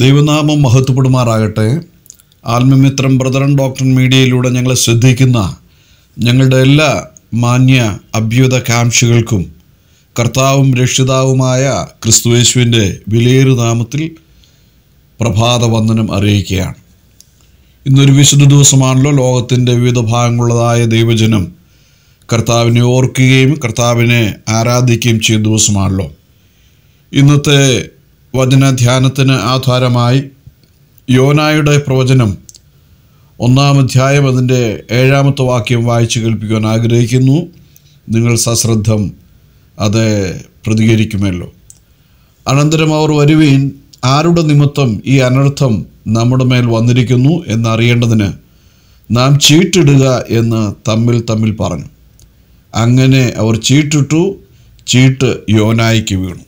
ദൈവനാമം മഹത്വപ്പെടുമാറാകട്ടെ ആത്മമിത്രം brethren doctor മീഡിയയിലൂടെ ഞങ്ങളെ ശ്രദ്ധിക്കുന്ന ഞങ്ങളുടെ എല്ലാ മാന്യ അഭ്യുതകാംക്ഷികൾക്കും കർത്താവും രക്ഷിതാവുമായ ക്രിസ്തുവേശുവിൻ്റെ വിലയേറു നാമത്തിൽ പ്രഭാത വന്ദനം അറിയിക്കുകയാണ് ഇന്നൊരു വിശുദ്ധ ദിവസമാണല്ലോ ലോകത്തിൻ്റെ വിവിധ ഭാഗങ്ങളുള്ളതായ ദൈവജനം കർത്താവിനെ ഓർക്കുകയും കർത്താവിനെ ആരാധിക്കുകയും ചെയ്യുന്ന ദിവസമാണല്ലോ ഇന്നത്തെ വചനധ്യാനത്തിന് ആധാരമായി യോനായുടെ പ്രവചനം ഒന്നാം അധ്യായം അതിൻ്റെ ഏഴാമത്തെ വാക്യം വായിച്ചു കേൾപ്പിക്കുവാൻ ആഗ്രഹിക്കുന്നു നിങ്ങൾ സശ്രദ്ധം അത് പ്രതികരിക്കുമല്ലോ അനന്തരം അവർ വരുവീൻ ആരുടെ നിമിത്തം ഈ അനർത്ഥം നമ്മുടെ മേൽ വന്നിരിക്കുന്നു എന്നറിയേണ്ടതിന് നാം ചീട്ടിടുക എന്ന് തമ്മിൽ തമ്മിൽ പറഞ്ഞു അങ്ങനെ അവർ ചീട്ടിട്ടു ചീട്ട് യോനായിക്ക് വീണു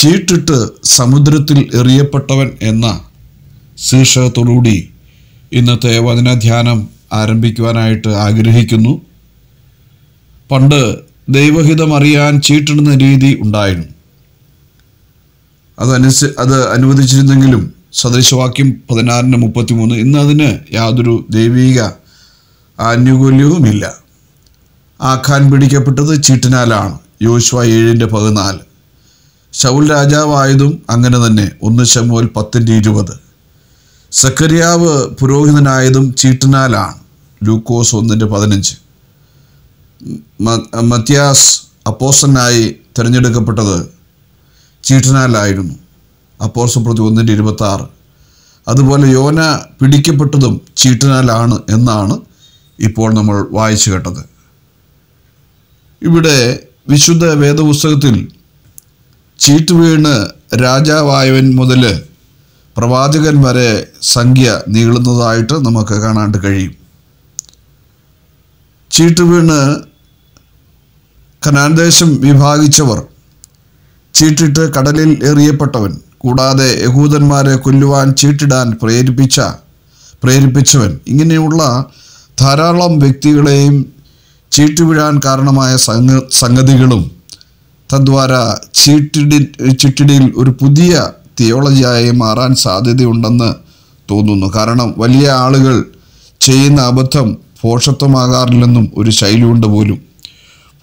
ചീട്ടിട്ട് സമുദ്രത്തിൽ എറിയപ്പെട്ടവൻ എന്ന ശീർഷകത്തോടുകൂടി ഇന്നത്തെ വചനധ്യാനം ആരംഭിക്കുവാനായിട്ട് ആഗ്രഹിക്കുന്നു പണ്ട് ദൈവഹിതം അറിയാൻ ചീട്ടിടുന്ന രീതി ഉണ്ടായിരുന്നു അതനുസ അത് അനുവദിച്ചിരുന്നെങ്കിലും സദൃശവാക്യം പതിനാറിന് മൂന്ന് ഇന്ന് അതിന് യാതൊരു ദൈവീക ആനുകൂല്യവുമില്ല ആഖാൻ പിടിക്കപ്പെട്ടത് ചീട്ടിനാലാണ് യോശുവ ഏഴിൻ്റെ പതിനാല് ശൗൽ രാജാവായതും അങ്ങനെ തന്നെ ഒന്ന് ശമോൽ പത്തിൻ്റെ ഇരുപത് സക്കരിയാവ് പുരോഹിതനായതും ചീട്ടിനാലാണ് ലൂക്കോസ് ഒന്നിൻ്റെ പതിനഞ്ച് മത്യാസ് അപ്പോസനായി തിരഞ്ഞെടുക്കപ്പെട്ടത് ചീട്ടിനാലായിരുന്നു അപ്പോസ് പ്രതി ഒന്നിൻ്റെ ഇരുപത്താറ് അതുപോലെ യോന പിടിക്കപ്പെട്ടതും ചീട്ടിനാലാണ് എന്നാണ് ഇപ്പോൾ നമ്മൾ വായിച്ചു കേട്ടത് ഇവിടെ വിശുദ്ധ വേദപുസ്തകത്തിൽ ചീട്ട് വീണ് രാജാവായവൻ മുതൽ പ്രവാചകൻ വരെ സംഖ്യ നീളുന്നതായിട്ട് നമുക്ക് കാണാണ്ട് കഴിയും ചീട്ട് വീണ് ഖനാൻദേശം വിഭാഗിച്ചവർ ചീട്ടിട്ട് കടലിൽ എറിയപ്പെട്ടവൻ കൂടാതെ യഹൂദന്മാരെ കൊല്ലുവാൻ ചീട്ടിടാൻ പ്രേരിപ്പിച്ച പ്രേരിപ്പിച്ചവൻ ഇങ്ങനെയുള്ള ധാരാളം വ്യക്തികളെയും ചീട്ടുവിഴാൻ കാരണമായ സംഗതികളും തദ്വാരാ ചീട്ടിടി ചിട്ടിടിയിൽ ഒരു പുതിയ തിയോളജിയായി മാറാൻ സാധ്യതയുണ്ടെന്ന് തോന്നുന്നു കാരണം വലിയ ആളുകൾ ചെയ്യുന്ന അബദ്ധം ഭോഷത്വമാകാറില്ലെന്നും ഒരു ശൈലിയുണ്ട് പോലും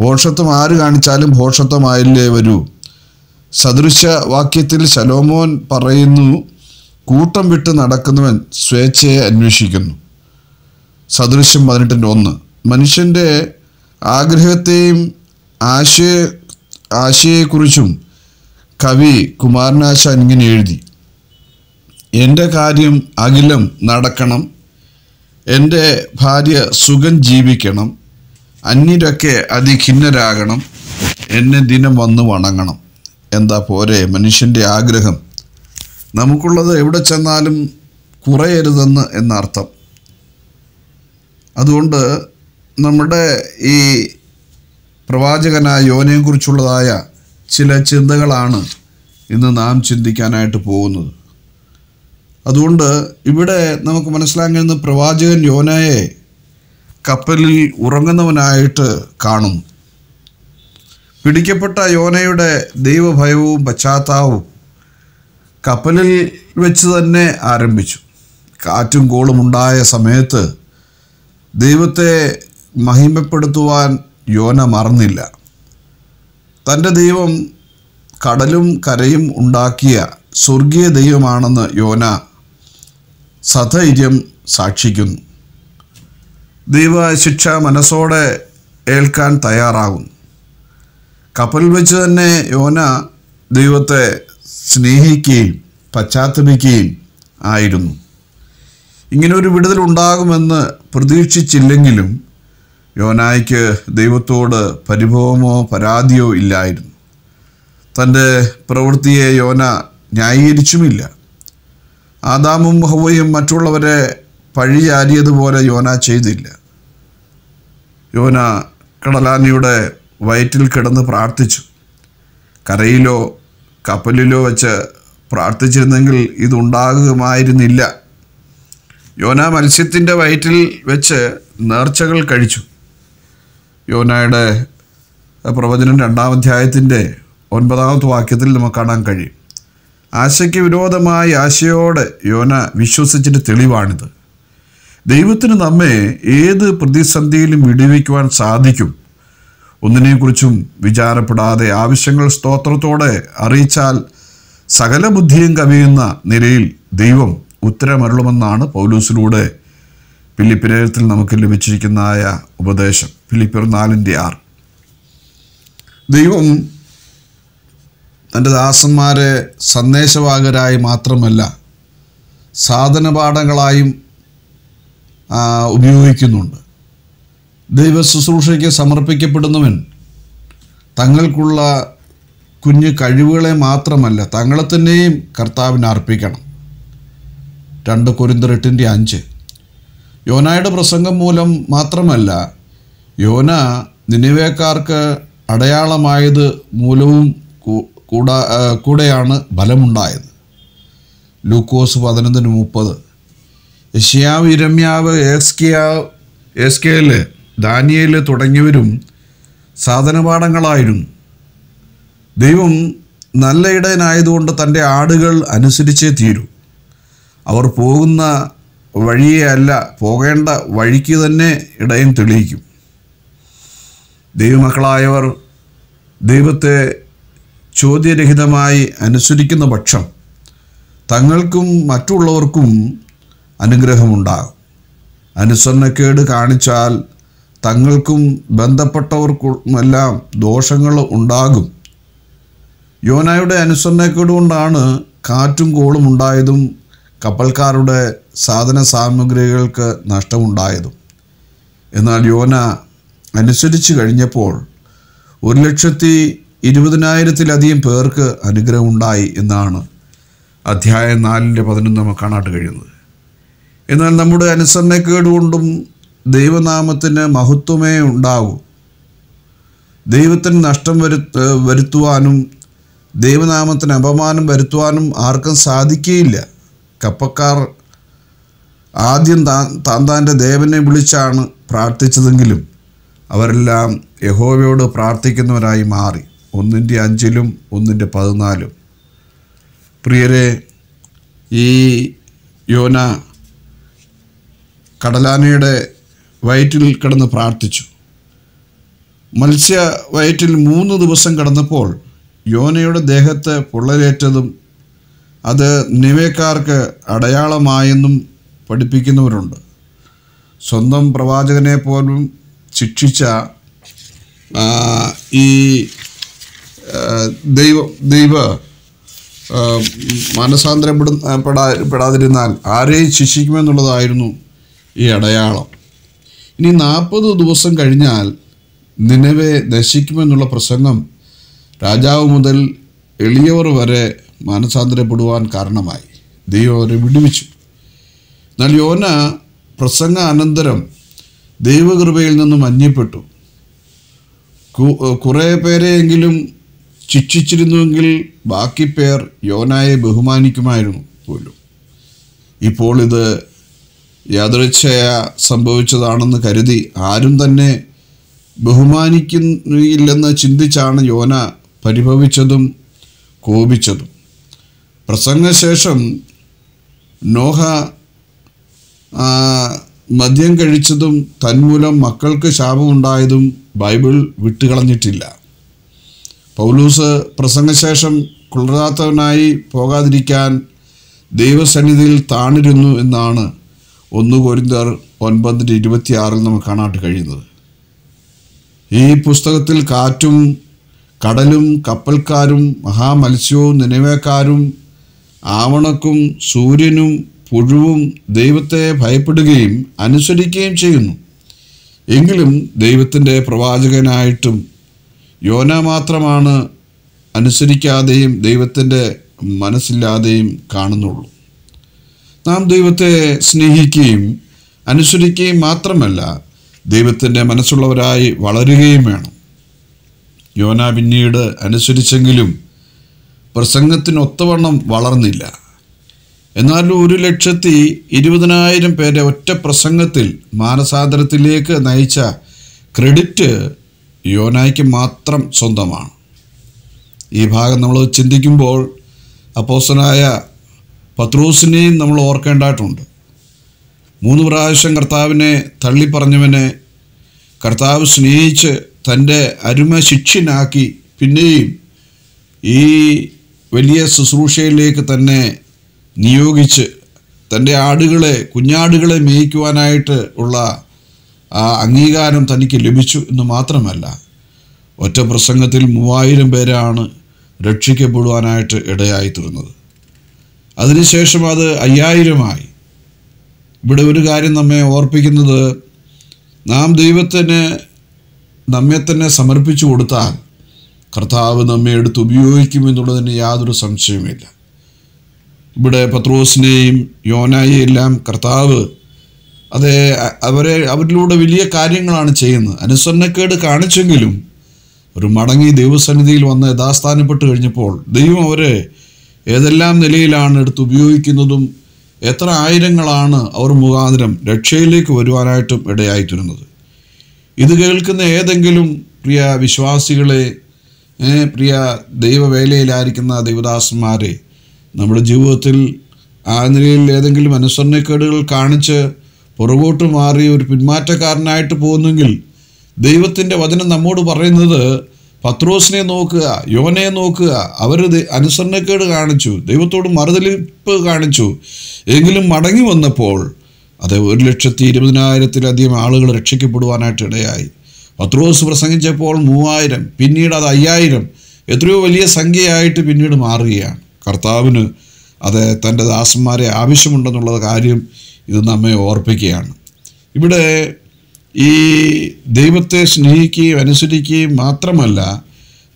ഭോഷത്വം ആര് കാണിച്ചാലും ഭോഷത്വമായില്ലേ വരൂ സദൃശ വാക്യത്തിൽ ശലോമോൻ പറയുന്നു കൂട്ടം വിട്ട് നടക്കുന്നവൻ സ്വേച്ഛയെ അന്വേഷിക്കുന്നു സദൃശ്യം പതിനെട്ടിൻ്റെ ഒന്ന് മനുഷ്യൻ്റെ ആഗ്രഹത്തെയും ആശയ ആശയെക്കുറിച്ചും കവി കുമാരനാശാൻ ഇങ്ങനെ എഴുതി എൻ്റെ കാര്യം അഖിലം നടക്കണം എൻ്റെ ഭാര്യ സുഖം ജീവിക്കണം അന്യരൊക്കെ അതിഖിന്നരാകണം എന്നെ ദിനം വന്ന് വണങ്ങണം എന്താ പോരെ മനുഷ്യൻ്റെ ആഗ്രഹം നമുക്കുള്ളത് എവിടെ ചെന്നാലും കുറയരുതെന്ന് എന്നർത്ഥം അതുകൊണ്ട് നമ്മുടെ ഈ പ്രവാചകനായ കുറിച്ചുള്ളതായ ചില ചിന്തകളാണ് ഇന്ന് നാം ചിന്തിക്കാനായിട്ട് പോകുന്നത് അതുകൊണ്ട് ഇവിടെ നമുക്ക് മനസ്സിലാക്കാൻ കഴിയുന്ന പ്രവാചകൻ യോനയെ കപ്പലിൽ ഉറങ്ങുന്നവനായിട്ട് കാണും പിടിക്കപ്പെട്ട യോനയുടെ ദൈവഭയവും പശ്ചാത്താവും കപ്പലിൽ വെച്ച് തന്നെ ആരംഭിച്ചു കാറ്റും കോളും ഉണ്ടായ സമയത്ത് ദൈവത്തെ മഹിമപ്പെടുത്തുവാൻ യോന മറന്നില്ല തൻ്റെ ദൈവം കടലും കരയും ഉണ്ടാക്കിയ സ്വർഗീയ ദൈവമാണെന്ന് യോന സധൈര്യം സാക്ഷിക്കുന്നു ശിക്ഷ മനസ്സോടെ ഏൽക്കാൻ തയ്യാറാകും കപ്പൽ വെച്ച് തന്നെ യോന ദൈവത്തെ സ്നേഹിക്കുകയും പശ്ചാത്തപിക്കുകയും ആയിരുന്നു ഇങ്ങനൊരു വിടുതൽ ഉണ്ടാകുമെന്ന് പ്രതീക്ഷിച്ചില്ലെങ്കിലും യോനായ്ക്ക് ദൈവത്തോട് പരിഭവമോ പരാതിയോ ഇല്ലായിരുന്നു തൻ്റെ പ്രവൃത്തിയെ യോന ന്യായീകരിച്ചുമില്ല ആദാമും ഹവയും മറ്റുള്ളവരെ പഴിചാരിയതുപോലെ യോന ചെയ്തില്ല യോന കടലാനിയുടെ വയറ്റിൽ കിടന്ന് പ്രാർത്ഥിച്ചു കരയിലോ കപ്പലിലോ വെച്ച് പ്രാർത്ഥിച്ചിരുന്നെങ്കിൽ ഇതുണ്ടാകുമായിരുന്നില്ല യോന മത്സ്യത്തിൻ്റെ വയറ്റിൽ വെച്ച് നേർച്ചകൾ കഴിച്ചു യോനായുടെ പ്രവചനം രണ്ടാം അധ്യായത്തിൻ്റെ ഒൻപതാമത്തെ വാക്യത്തിൽ നമുക്ക് കാണാൻ കഴിയും ആശയ്ക്ക് വിരോധമായി ആശയോടെ യോന വിശ്വസിച്ചിട്ട് തെളിവാണിത് ദൈവത്തിന് നമ്മെ ഏത് പ്രതിസന്ധിയിലും വിടുവിക്കുവാൻ സാധിക്കും ഒന്നിനെക്കുറിച്ചും വിചാരപ്പെടാതെ ആവശ്യങ്ങൾ സ്തോത്രത്തോടെ അറിയിച്ചാൽ സകല ബുദ്ധിയും കവിയുന്ന നിലയിൽ ദൈവം ഉത്തരമരുളുമെന്നാണ് പൗലൂസിലൂടെ ഫിലിപ്പ് നമുക്ക് ലഭിച്ചിരിക്കുന്നതായ ഉപദേശം ഫിലിപ്പിയർ നാലിൻ്റെ ആറ് ദൈവം തൻ്റെ ദാസന്മാരെ സന്ദേശവാഹകരായി മാത്രമല്ല സാധനപാഠങ്ങളായും ഉപയോഗിക്കുന്നുണ്ട് ദൈവ ശുശ്രൂഷയ്ക്ക് സമർപ്പിക്കപ്പെടുന്നവൻ തങ്ങൾക്കുള്ള കുഞ്ഞു കഴിവുകളെ മാത്രമല്ല തങ്ങളെ തന്നെയും കർത്താവിന് അർപ്പിക്കണം രണ്ട് കുരുന്തരെട്ടിൻ്റെ അഞ്ച് യോനായുടെ പ്രസംഗം മൂലം മാത്രമല്ല യോന നിനവേക്കാർക്ക് അടയാളമായത് മൂലവും കൂടാ കൂടെയാണ് ബലമുണ്ടായത് ലൂക്കോസ് പതിനൊന്നിന് മുപ്പത് യഷ്യാവ് ഇരമ്യാവ് ഏസ്കിയാവ് ഏസ്കേല് ദാനിയേല് തുടങ്ങിയവരും സാധനപാഠങ്ങളായിരുന്നു ദൈവം നല്ല ഇടയനായതുകൊണ്ട് തൻ്റെ ആടുകൾ അനുസരിച്ചേ തീരൂ അവർ പോകുന്ന വഴിയേ അല്ല പോകേണ്ട വഴിക്ക് തന്നെ ഇടയും തെളിയിക്കും ദൈവമക്കളായവർ ദൈവത്തെ ചോദ്യരഹിതമായി അനുസരിക്കുന്ന പക്ഷം തങ്ങൾക്കും മറ്റുള്ളവർക്കും അനുഗ്രഹമുണ്ടാകും അനുസരണക്കേട് കാണിച്ചാൽ തങ്ങൾക്കും ബന്ധപ്പെട്ടവർക്കുമെല്ലാം ദോഷങ്ങൾ ഉണ്ടാകും യോനായുടെ അനുസരണക്കേട് കൊണ്ടാണ് കാറ്റും കോളും ഉണ്ടായതും കപ്പൽക്കാരുടെ സാധന സാമഗ്രികൾക്ക് നഷ്ടമുണ്ടായതും എന്നാൽ യോന അനുസരിച്ചു കഴിഞ്ഞപ്പോൾ ഒരു ലക്ഷത്തി ഇരുപതിനായിരത്തിലധികം പേർക്ക് അനുഗ്രഹമുണ്ടായി എന്നാണ് അധ്യായം നാലിൻ്റെ പതിനൊന്ന് നമുക്ക് കാണാട്ട് കഴിയുന്നത് എന്നാൽ നമ്മുടെ അനുസരണക്കേടുകൊണ്ടും ദൈവനാമത്തിന് മഹത്വമേ ഉണ്ടാകൂ ദൈവത്തിന് നഷ്ടം വരു വരുത്തുവാനും ദൈവനാമത്തിന് അപമാനം വരുത്തുവാനും ആർക്കും സാധിക്കുകയില്ല കപ്പക്കാർ ആദ്യം താൻ താൻ താൻ്റെ ദേവനെ വിളിച്ചാണ് പ്രാർത്ഥിച്ചതെങ്കിലും അവരെല്ലാം യഹോവയോട് പ്രാർത്ഥിക്കുന്നവരായി മാറി ഒന്നിൻ്റെ അഞ്ചിലും ഒന്നിൻ്റെ പതിനാലും പ്രിയരെ ഈ യോന കടലാനയുടെ വയറ്റിൽ കിടന്ന് പ്രാർത്ഥിച്ചു മത്സ്യ വയറ്റിൽ മൂന്ന് ദിവസം കിടന്നപ്പോൾ യോനയുടെ ദേഹത്ത് പൊള്ളലേറ്റതും അത് നിവേക്കാർക്ക് അടയാളമായെന്നും പഠിപ്പിക്കുന്നവരുണ്ട് സ്വന്തം പ്രവാചകനെ പോലും ശിക്ഷിച്ച ഈ ദൈവ ദൈവ മനസാന്തരപ്പെടു പെടാതിരുന്നാൽ ആരെയും ശിക്ഷിക്കുമെന്നുള്ളതായിരുന്നു ഈ അടയാളം ഇനി നാൽപ്പത് ദിവസം കഴിഞ്ഞാൽ നിലവെ നശിക്കുമെന്നുള്ള പ്രസംഗം രാജാവ് മുതൽ എളിയവർ വരെ മാനസാന്തരപ്പെടുവാൻ കാരണമായി ദൈവം അവരെ വിടുവിച്ചു എന്നാൽ യോന പ്രസംഗ അനന്തരം ദൈവകൃപയിൽ നിന്നും മഞ്ഞപ്പെട്ടു കുറേ പേരെയെങ്കിലും ശിക്ഷിച്ചിരുന്നുവെങ്കിൽ ബാക്കി പേർ യോനായെ ബഹുമാനിക്കുമായിരുന്നു പോലും ഇപ്പോൾ ഇത് യാദൃച്ഛയ സംഭവിച്ചതാണെന്ന് കരുതി ആരും തന്നെ ബഹുമാനിക്കുന്നില്ലെന്ന് ചിന്തിച്ചാണ് യോന പരിഭവിച്ചതും കോപിച്ചതും പ്രസംഗശേഷം നോഹ മദ്യം കഴിച്ചതും തന്മൂലം മക്കൾക്ക് ശാപമുണ്ടായതും ബൈബിൾ വിട്ടുകളഞ്ഞിട്ടില്ല പൗലൂസ് പ്രസംഗശേഷം കുളരാത്തവനായി പോകാതിരിക്കാൻ ദൈവസന്നിധിയിൽ താണിരുന്നു എന്നാണ് ഒന്ന് കോരിന്തർ ഒൻപതിൻ്റെ ഇരുപത്തിയാറിൽ നമുക്ക് കാണാട്ട് കഴിയുന്നത് ഈ പുസ്തകത്തിൽ കാറ്റും കടലും കപ്പൽക്കാരും മഹാമത്സ്യവും നിലവേക്കാരും ആവണക്കും സൂര്യനും പുഴുവും ദൈവത്തെ ഭയപ്പെടുകയും അനുസരിക്കുകയും ചെയ്യുന്നു എങ്കിലും ദൈവത്തിൻ്റെ പ്രവാചകനായിട്ടും യോന മാത്രമാണ് അനുസരിക്കാതെയും ദൈവത്തിൻ്റെ മനസ്സില്ലാതെയും കാണുന്നുള്ളൂ നാം ദൈവത്തെ സ്നേഹിക്കുകയും അനുസരിക്കുകയും മാത്രമല്ല ദൈവത്തിൻ്റെ മനസ്സുള്ളവരായി വളരുകയും വേണം യോന പിന്നീട് അനുസരിച്ചെങ്കിലും പ്രസംഗത്തിനൊത്തവണ്ണം വളർന്നില്ല എന്നാൽ ഒരു ലക്ഷത്തി ഇരുപതിനായിരം പേരെ ഒറ്റ പ്രസംഗത്തിൽ മാനസാദരത്തിലേക്ക് നയിച്ച ക്രെഡിറ്റ് യോനായ്ക്ക് മാത്രം സ്വന്തമാണ് ഈ ഭാഗം നമ്മൾ ചിന്തിക്കുമ്പോൾ അപ്പോസനായ പത്രൂസിനെയും നമ്മൾ ഓർക്കേണ്ടതായിട്ടുണ്ട് മൂന്ന് പ്രാവശ്യം കർത്താവിനെ തള്ളിപ്പറഞ്ഞവനെ കർത്താവ് സ്നേഹിച്ച് തൻ്റെ അരുമ ശിക്ഷനാക്കി പിന്നെയും ഈ വലിയ ശുശ്രൂഷയിലേക്ക് തന്നെ നിയോഗിച്ച് തൻ്റെ ആടുകളെ കുഞ്ഞാടുകളെ മേയിക്കുവാനായിട്ട് ഉള്ള ആ അംഗീകാരം തനിക്ക് ലഭിച്ചു എന്ന് മാത്രമല്ല ഒറ്റ പ്രസംഗത്തിൽ മൂവായിരം പേരാണ് രക്ഷിക്കപ്പെടുവാനായിട്ട് ഇടയായിത്തീർന്നത് അതിനുശേഷം അത് അയ്യായിരമായി ഇവിടെ ഒരു കാര്യം നമ്മെ ഓർപ്പിക്കുന്നത് നാം ദൈവത്തിന് നമ്മെ തന്നെ സമർപ്പിച്ചു കൊടുത്താൽ കർത്താവ് നമ്മെ എടുത്ത് എന്നുള്ളതിന് യാതൊരു സംശയവുമില്ല ഇവിടെ പത്രോസിനെയും എല്ലാം കർത്താവ് അതേ അവരെ അവരിലൂടെ വലിയ കാര്യങ്ങളാണ് ചെയ്യുന്നത് അനുസരണക്കേട് കാണിച്ചെങ്കിലും ഒരു മടങ്ങി ദൈവസന്നിധിയിൽ വന്ന് യഥാസ്ഥാനപ്പെട്ട് കഴിഞ്ഞപ്പോൾ ദൈവം അവരെ ഏതെല്ലാം നിലയിലാണ് എടുത്ത് ഉപയോഗിക്കുന്നതും എത്ര ആയിരങ്ങളാണ് അവർ മുഖാന്തരം രക്ഷയിലേക്ക് വരുവാനായിട്ടും ഇടയായിത്തരുന്നത് ഇത് കേൾക്കുന്ന ഏതെങ്കിലും പ്രിയ വിശ്വാസികളെ ഏ പ്രിയ ദൈവവേലയിലായിരിക്കുന്ന ദൈവദാസന്മാരെ നമ്മുടെ ജീവിതത്തിൽ ആ നിലയിൽ ഏതെങ്കിലും അനുസരണക്കേടുകൾ കാണിച്ച് പുറകോട്ട് മാറി ഒരു പിന്മാറ്റക്കാരനായിട്ട് പോകുന്നെങ്കിൽ ദൈവത്തിൻ്റെ വചനം നമ്മോട് പറയുന്നത് പത്രോസിനെ നോക്കുക യോനയെ നോക്കുക അവർ അനുസരണക്കേട് കാണിച്ചു ദൈവത്തോട് മറുതലിപ്പ് കാണിച്ചു എങ്കിലും മടങ്ങി വന്നപ്പോൾ അത് ഒരു ലക്ഷത്തി ഇരുപതിനായിരത്തിലധികം ആളുകൾ രക്ഷിക്കപ്പെടുവാനായിട്ട് ഇടയായി പത്രോസ് പ്രസംഗിച്ചപ്പോൾ മൂവായിരം പിന്നീട് അത് അയ്യായിരം എത്രയോ വലിയ സംഖ്യയായിട്ട് പിന്നീട് മാറുകയാണ് കർത്താവിന് അത് തൻ്റെ ദാസന്മാരെ ആവശ്യമുണ്ടെന്നുള്ള കാര്യം ഇത് നമ്മെ ഓർപ്പിക്കുകയാണ് ഇവിടെ ഈ ദൈവത്തെ സ്നേഹിക്കുകയും അനുസരിക്കുകയും മാത്രമല്ല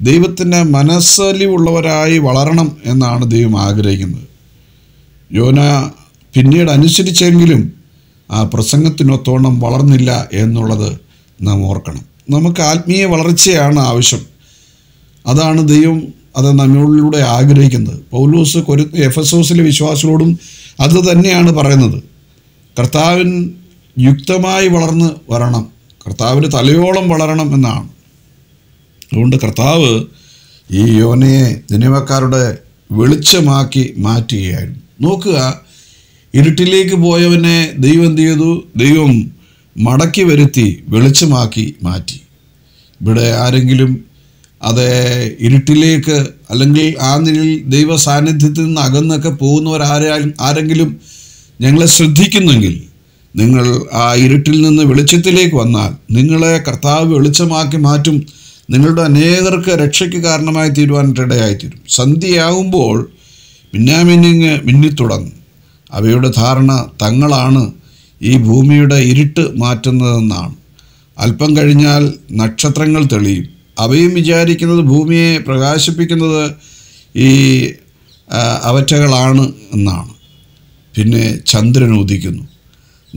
ദൈവത്തിൻ്റെ മനസ്സലിവുള്ളവരായി വളരണം എന്നാണ് ദൈവം ആഗ്രഹിക്കുന്നത് യോന പിന്നീട് അനുസരിച്ചെങ്കിലും ആ പ്രസംഗത്തിനൊത്തോണം വളർന്നില്ല എന്നുള്ളത് നാം ഓർക്കണം നമുക്ക് ആത്മീയ വളർച്ചയാണ് ആവശ്യം അതാണ് ദൈവം അത് നമ്മളിലൂടെ ആഗ്രഹിക്കുന്നത് പൗലൂസ് കൊരു ഓസിലെ വിശ്വാസികളോടും അത് തന്നെയാണ് പറയുന്നത് കർത്താവിൻ യുക്തമായി വളർന്ന് വരണം കർത്താവിന് തലയോളം വളരണം എന്നാണ് അതുകൊണ്ട് കർത്താവ് ഈ യോനയെ നിനവക്കാരുടെ വെളിച്ചമാക്കി മാറ്റുകയായിരുന്നു നോക്കുക ഇരുട്ടിലേക്ക് പോയവനെ ദൈവം എന്ത് ചെയ്തു ദൈവം മടക്കി വരുത്തി വെളിച്ചമാക്കി മാറ്റി ഇവിടെ ആരെങ്കിലും അത് ഇരുട്ടിലേക്ക് അല്ലെങ്കിൽ ആ നിലയിൽ ദൈവ സാന്നിധ്യത്തിൽ നിന്ന് അകന്നൊക്കെ പോകുന്നവരാരും ആരെങ്കിലും ഞങ്ങളെ ശ്രദ്ധിക്കുന്നെങ്കിൽ നിങ്ങൾ ആ ഇരുട്ടിൽ നിന്ന് വെളിച്ചത്തിലേക്ക് വന്നാൽ നിങ്ങളെ കർത്താവ് വെളിച്ചമാക്കി മാറ്റും നിങ്ങളുടെ അനേകർക്ക് രക്ഷയ്ക്ക് കാരണമായി തീരുവാനിട്ടിടയായിത്തീരും സന്ധ്യയാകുമ്പോൾ മിന്നാമിന്നിങ് മിന്നിത്തുടങ്ങും അവയുടെ ധാരണ തങ്ങളാണ് ഈ ഭൂമിയുടെ ഇരുട്ട് മാറ്റുന്നതെന്നാണ് അല്പം കഴിഞ്ഞാൽ നക്ഷത്രങ്ങൾ തെളിയും അവയും വിചാരിക്കുന്നത് ഭൂമിയെ പ്രകാശിപ്പിക്കുന്നത് ഈ അവറ്റകളാണ് എന്നാണ് പിന്നെ ചന്ദ്രൻ ഉദിക്കുന്നു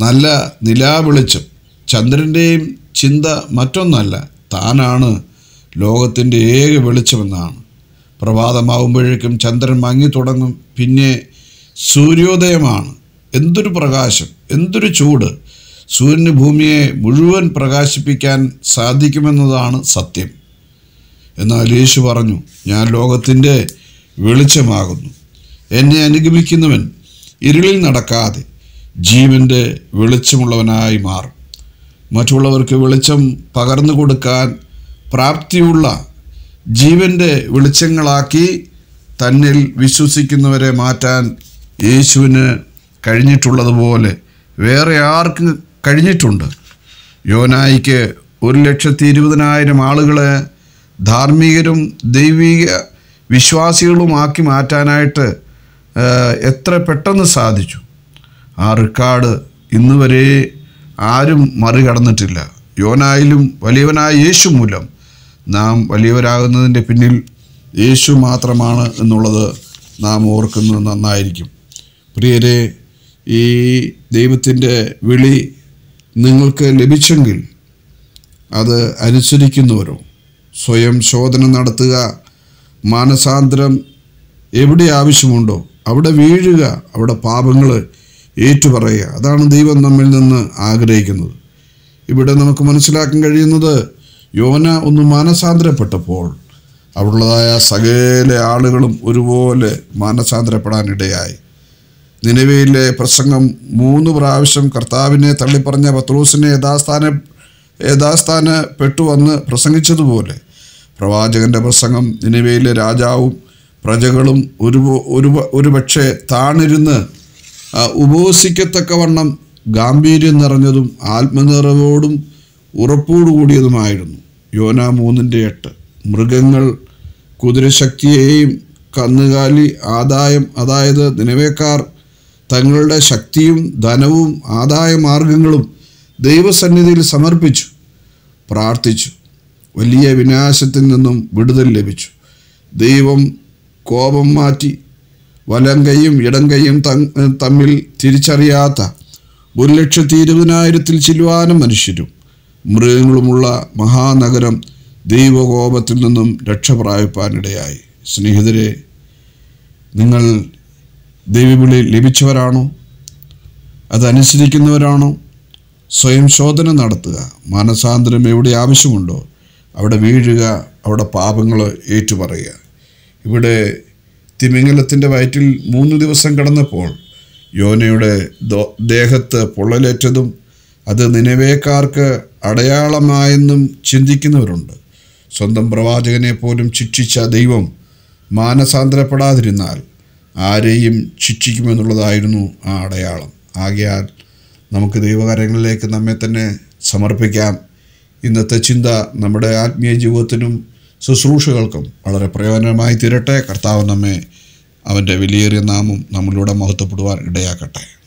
നല്ല നിലാവെളിച്ചം ചന്ദ്രൻ്റെയും ചിന്ത മറ്റൊന്നല്ല താനാണ് ലോകത്തിൻ്റെ ഏക വെളിച്ചമെന്നാണ് പ്രഭാതമാകുമ്പോഴേക്കും ചന്ദ്രൻ മങ്ങി തുടങ്ങും പിന്നെ സൂര്യോദയമാണ് എന്തൊരു പ്രകാശം എന്തൊരു ചൂട് സൂര്യന് ഭൂമിയെ മുഴുവൻ പ്രകാശിപ്പിക്കാൻ സാധിക്കുമെന്നതാണ് സത്യം എന്നാൽ യേശു പറഞ്ഞു ഞാൻ ലോകത്തിൻ്റെ വെളിച്ചമാകുന്നു എന്നെ അനുഗമിക്കുന്നവൻ ഇരുളിൽ നടക്കാതെ ജീവൻ്റെ വെളിച്ചമുള്ളവനായി മാറും മറ്റുള്ളവർക്ക് വെളിച്ചം പകർന്നു കൊടുക്കാൻ പ്രാപ്തിയുള്ള ജീവൻ്റെ വെളിച്ചങ്ങളാക്കി തന്നിൽ വിശ്വസിക്കുന്നവരെ മാറ്റാൻ യേശുവിന് കഴിഞ്ഞിട്ടുള്ളതുപോലെ വേറെ ആർക്ക് കഴിഞ്ഞിട്ടുണ്ട് യോനായിക്ക് ഒരു ലക്ഷത്തി ഇരുപതിനായിരം ആളുകളെ ധാർമ്മികരും ദൈവിക വിശ്വാസികളുമാക്കി മാറ്റാനായിട്ട് എത്ര പെട്ടെന്ന് സാധിച്ചു ആ റെക്കാർഡ് ഇന്ന് വരെ ആരും മറികടന്നിട്ടില്ല യോനായാലും വലിയവനായ യേശു മൂലം നാം വലിയവരാകുന്നതിൻ്റെ പിന്നിൽ യേശു മാത്രമാണ് എന്നുള്ളത് നാം ഓർക്കുന്നത് നന്നായിരിക്കും പ്രിയരെ ഈ ദൈവത്തിൻ്റെ വിളി നിങ്ങൾക്ക് ലഭിച്ചെങ്കിൽ അത് അനുസരിക്കുന്നവരോ സ്വയം ശോധന നടത്തുക മാനസാന്തരം എവിടെ ആവശ്യമുണ്ടോ അവിടെ വീഴുക അവിടെ പാപങ്ങൾ ഏറ്റുപറയുക അതാണ് ദൈവം നമ്മിൽ നിന്ന് ആഗ്രഹിക്കുന്നത് ഇവിടെ നമുക്ക് മനസ്സിലാക്കാൻ കഴിയുന്നത് യോന ഒന്ന് മാനസാന്തരപ്പെട്ടപ്പോൾ അവിടുള്ളതായ സകല ആളുകളും ഒരുപോലെ മാനസാന്തരപ്പെടാനിടയായി നിലവിലെ പ്രസംഗം മൂന്ന് പ്രാവശ്യം കർത്താവിനെ തള്ളിപ്പറഞ്ഞ പത്രൂസിനെ യഥാസ്ഥാന യഥാസ്ഥാനപ്പെട്ടു വന്ന് പ്രസംഗിച്ചതുപോലെ പ്രവാചകന്റെ പ്രസംഗം നിലവിലെ രാജാവും പ്രജകളും ഒരു ഒരു ഒരുപക്ഷെ താണിരുന്ന് ഉപവസിക്കത്തക്കവണ്ണം ഗാംഭീര്യം നിറഞ്ഞതും ആത്മനിറവോടും ഉറപ്പോടുകൂടിയതുമായിരുന്നു യോന മൂന്നിൻ്റെ എട്ട് മൃഗങ്ങൾ കുതിരശക്തിയെയും കന്നുകാലി ആദായം അതായത് നിലവേക്കാർ തങ്ങളുടെ ശക്തിയും ധനവും ആദായ മാർഗങ്ങളും ദൈവസന്നിധിയിൽ സമർപ്പിച്ചു പ്രാർത്ഥിച്ചു വലിയ വിനാശത്തിൽ നിന്നും വിടുതൽ ലഭിച്ചു ദൈവം കോപം മാറ്റി വലങ്കയും ഇടങ്കയും തമ്മിൽ തിരിച്ചറിയാത്ത ഒരു ലക്ഷത്തി ഇരുപതിനായിരത്തിൽ ചില്ലുവാനും മനുഷ്യരും മൃഗങ്ങളുമുള്ള മഹാനഗരം ദൈവകോപത്തിൽ നിന്നും രക്ഷപ്രാപിപ്പാനിടയായി സ്നേഹിതരെ നിങ്ങൾ ദൈവവിളി ലഭിച്ചവരാണോ അതനുസരിക്കുന്നവരാണോ സ്വയം ശോധന നടത്തുക മാനസാന്തരം എവിടെ ആവശ്യമുണ്ടോ അവിടെ വീഴുക അവിടെ പാപങ്ങൾ ഏറ്റുപറയുക ഇവിടെ തിമിംഗലത്തിൻ്റെ വയറ്റിൽ മൂന്ന് ദിവസം കടന്നപ്പോൾ യോനയുടെ ദേഹത്ത് പൊള്ളലേറ്റതും അത് നിലവേക്കാർക്ക് അടയാളമായെന്നും ചിന്തിക്കുന്നവരുണ്ട് സ്വന്തം പ്രവാചകനെ പോലും ശിക്ഷിച്ച ദൈവം മാനസാന്തരപ്പെടാതിരുന്നാൽ ആരെയും ശിക്ഷിക്കുമെന്നുള്ളതായിരുന്നു ആ അടയാളം ആകെയാൽ നമുക്ക് ദൈവകാര്യങ്ങളിലേക്ക് നമ്മെ തന്നെ സമർപ്പിക്കാം ഇന്നത്തെ ചിന്ത നമ്മുടെ ആത്മീയ ജീവിതത്തിനും ശുശ്രൂഷകൾക്കും വളരെ പ്രയോജനമായി തീരട്ടെ കർത്താവ് നമ്മെ അവൻ്റെ വിലയേറിയ നാമം നമ്മളിലൂടെ മഹത്വപ്പെടുവാൻ ഇടയാക്കട്ടെ